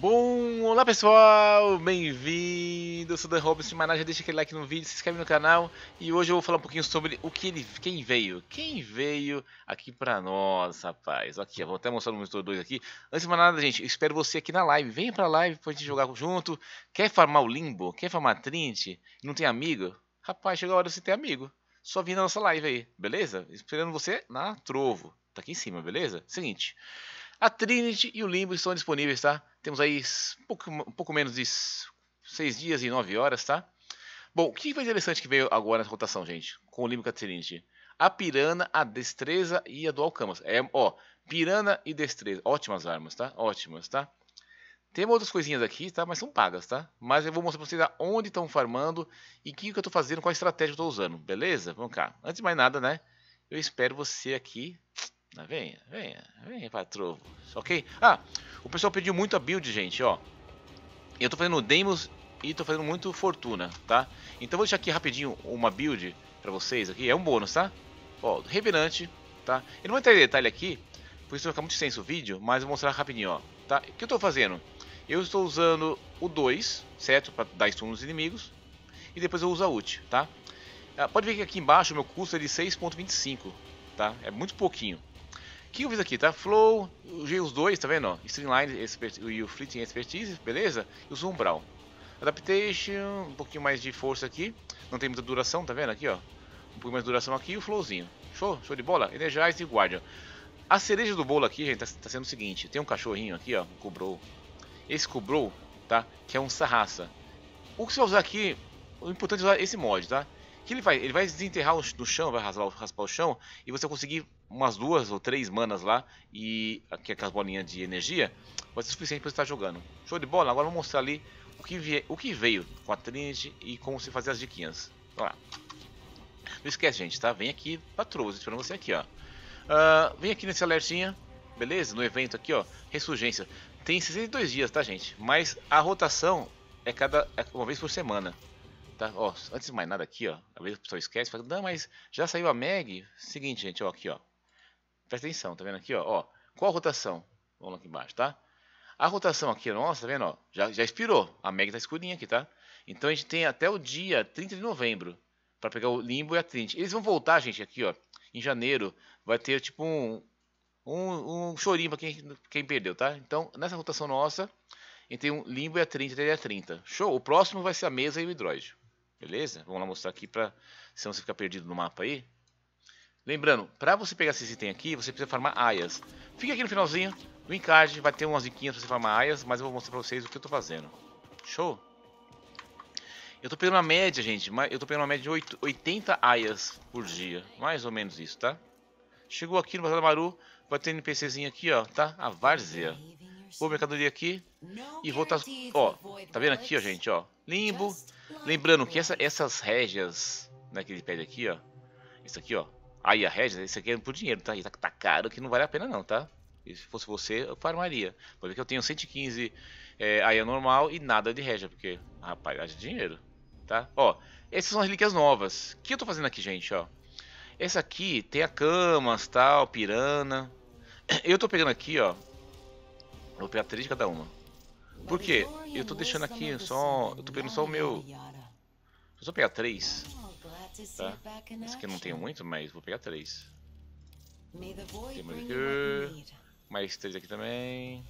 Bom, olá pessoal, bem-vindo, eu sou Dan Robson, mas já deixa aquele like no vídeo, se inscreve no canal e hoje eu vou falar um pouquinho sobre o que ele, quem veio, quem veio aqui pra nós, rapaz, aqui, eu vou até mostrar no monitor 2 aqui, antes de mais nada, gente, espero você aqui na live, venha pra live pra gente jogar junto, quer farmar o Limbo, quer farmar Trint, não tem amigo? Rapaz, chegou a hora de você ter amigo, só vir na nossa live aí, beleza? Esperando você na Trovo, tá aqui em cima, beleza? Seguinte... A Trinity e o Limbo estão disponíveis, tá? Temos aí um pouco, um pouco menos de 6 dias e 9 horas, tá? Bom, o que foi interessante que veio agora nessa rotação, gente? Com o Limbo e a Trinity. A Pirana, a Destreza e a do Camas. É, ó, Pirana e Destreza. Ótimas armas, tá? Ótimas, tá? Tem outras coisinhas aqui, tá? Mas são pagas, tá? Mas eu vou mostrar pra vocês onde estão farmando e o que, que eu tô fazendo, qual estratégia eu tô usando, beleza? Vamos cá. Antes de mais nada, né? Eu espero você aqui ah, venha, venha, venha para ok? Ah, o pessoal pediu muito a build, gente, ó. Eu tô fazendo Demos e tô fazendo muito Fortuna, tá? Então vou deixar aqui rapidinho uma build pra vocês aqui, é um bônus, tá? Ó, Revenante, tá? Eu não vou entrar em detalhe aqui, porque isso vai ficar muito extenso o vídeo, mas vou mostrar rapidinho, ó, tá? O que eu tô fazendo? Eu estou usando o 2, certo? Pra dar stun nos inimigos, e depois eu uso a ult, tá? Ah, pode ver que aqui embaixo o meu custo é de 6.25, tá? É muito pouquinho que eu fiz aqui, tá? Flow, os dois, tá vendo? Streamline e o Fleeting Expertise, beleza? E o Umbral. Adaptation, um pouquinho mais de força aqui. Não tem muita duração, tá vendo aqui, ó? Um pouquinho mais de duração aqui e o Flowzinho. Show? Show de bola? Energize e Guardian. A cereja do bolo aqui, gente, tá, tá, sendo o seguinte. Tem um cachorrinho aqui, ó, um Esse cobrou tá? Que é um Sarraça. O que você vai usar aqui, o importante é usar esse mod, tá? que ele vai? Ele vai desenterrar o, chão, vai raspar, raspar o chão e você conseguir umas duas ou três manas lá e aqui aquelas bolinhas de energia, vai ser suficiente para estar jogando. Show de bola, agora vou mostrar ali o que, vie, o que veio com a Trinity e como se fazer as diquinhas. Vamos lá. Não esquece, gente, tá? Vem aqui, patroa, esperando você aqui, ó. Uh, vem aqui nesse alertinha, beleza? No evento aqui, ó, ressurgência. Tem 62 dias, tá, gente? Mas a rotação é cada é uma vez por semana. Tá? Ó, antes de mais nada aqui, ó, às vezes o pessoal esquece, fala, não, mas já saiu a Meg. Seguinte, gente, ó, aqui, ó, Presta atenção, tá vendo aqui, ó, ó Qual a rotação? Vamos lá embaixo, tá? A rotação aqui nossa, tá vendo, ó, já, já expirou. A Mega tá escurinha aqui, tá? Então a gente tem até o dia 30 de novembro para pegar o Limbo e a Trinity. Eles vão voltar, gente, aqui, ó, em janeiro. Vai ter, tipo, um, um, um chorinho para quem, quem perdeu, tá? Então, nessa rotação nossa, a gente tem um Limbo e a trinta, até dia 30. Show? O próximo vai ser a mesa e o Hidroide. Beleza? Vamos lá mostrar aqui para se não você ficar perdido no mapa aí. Lembrando, para você pegar esse item aqui, você precisa farmar aias. Fica aqui no finalzinho do encarte, vai ter umas diquinhas para você farmar aias, mas eu vou mostrar para vocês o que eu estou fazendo. Show? Eu estou pegando uma média, gente, eu estou pegando uma média de 8, 80 aias por dia, mais ou menos isso, tá? Chegou aqui no Bazar Maru, vai ter um NPCzinho aqui, ó, tá? A várzea. Vou mercadoria aqui e vou tá, ó, tá vendo aqui, ó, gente, ó, limbo. Lembrando que essa, essas régias, né, que ele pede aqui, ó, isso aqui, ó, Aí a Regis, esse aqui é por dinheiro, tá? Isso tá, tá caro que não vale a pena não, tá? E se fosse você, eu farmaria. Porque eu tenho 115 é, aí é normal e nada de Regis, porque, rapaz, haja é dinheiro, tá? Ó, essas são as relíquias novas. O que eu tô fazendo aqui, gente, ó? Essa aqui tem a camas, tal, pirana. Eu tô pegando aqui, ó. Vou pegar três de cada uma. Por quê? Eu tô deixando aqui só... Eu tô pegando só o meu... Eu só pegar três. Tá? Esse aqui eu não tenho muito, mas vou pegar três. Tem mais aqui. Mais três aqui também.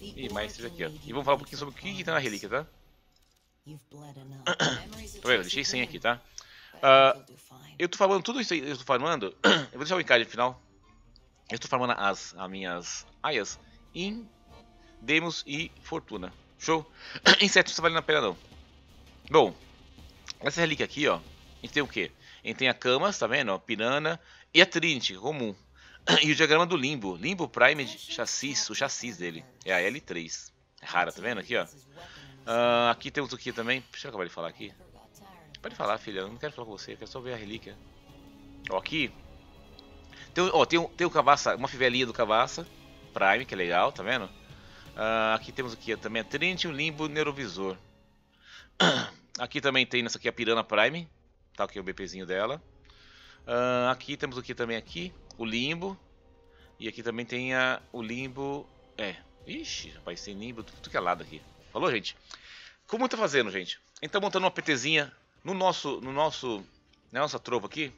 E mais três aqui, ó. E vamos falar um pouquinho sobre o que tá na relíquia, tá? tá vendo? Deixei 100 aqui, tá? Uh, eu tô falando tudo isso aí, eu tô falando. eu vou deixar o encade no final. Eu tô farmando as, as minhas aias em Demos e Fortuna. Show? Insetos não tá valendo a pena não. Bom, essa relíquia aqui, ó, a gente tem o quê? A gente tem a Camas, tá vendo? pirana e a Trinity, é comum. E o diagrama do Limbo, Limbo Prime Chassis, o chassis dele, é a L3. É rara, tá vendo aqui, ó? Uh, aqui temos o que também? Deixa eu acabar de falar aqui. Pode falar, filha, eu não quero falar com você, eu quero só ver a relíquia. Ó, aqui. Tem, ó, tem, tem o cabaça, uma fivelinha do cabaça, Prime, que é legal, tá vendo? Uh, aqui temos o que? Também a Trinity, o Limbo o Neurovisor. Aqui também tem, nessa aqui a Pirana Prime. Tá aqui o BPzinho dela. Uh, aqui temos o que também aqui? O Limbo. E aqui também tem a, o Limbo... É. Ixi, rapaz, tem Limbo tudo que é lado aqui. Falou, gente? Como tô tá fazendo, gente? Então montando uma PTzinha no nosso... No nosso na nossa trova aqui.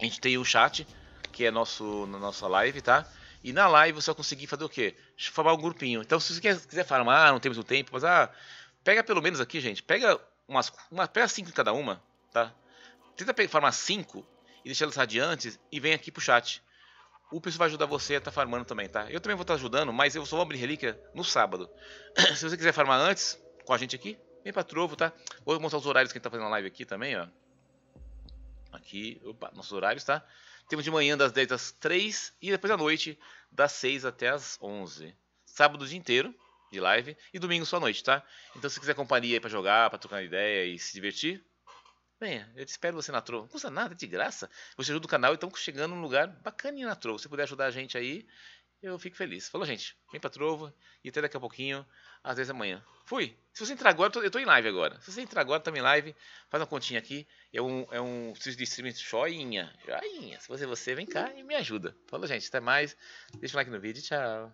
A gente tem o chat, que é nosso, na nossa live, tá? E na live você vai conseguir fazer o quê? Formar um grupinho. Então, se você quiser farmar, não temos o tempo, mas ah, Pega pelo menos aqui, gente. Pega umas. Uma, pega 5 em cada uma, tá? Tenta pegar, farmar 5 e deixar elas radiantes e vem aqui pro chat. O pessoal vai ajudar você a estar tá farmando também, tá? Eu também vou estar tá ajudando, mas eu só vou abrir relíquia no sábado. Se você quiser farmar antes, com a gente aqui, vem pra Trovo, tá? Vou mostrar os horários que a gente tá fazendo a live aqui também, ó. Aqui, opa, nossos horários, tá? Temos de manhã das 10 às 3 e depois à noite das 6 até às 11. Sábado o dia inteiro, de live. E domingo só à noite, tá? Então se quiser companhia aí pra jogar, pra trocar ideia e se divertir, venha. Eu te espero você na Troll. Não custa nada, é de graça. Você ajuda o canal e então, estamos chegando num lugar bacaninho na Troll. Se puder ajudar a gente aí, eu fico feliz. Falou, gente. Vem pra Trovo e até daqui a pouquinho, às 10 da manhã. Fui. Se você entrar agora, eu tô, em live agora. Se você entrar agora, também em live. Faz uma continha aqui. É um, é um serviço de streaming joinha. Joinha. Se você, é você, vem cá e me ajuda. Falou, gente. Até mais. Deixa um like no vídeo. Tchau.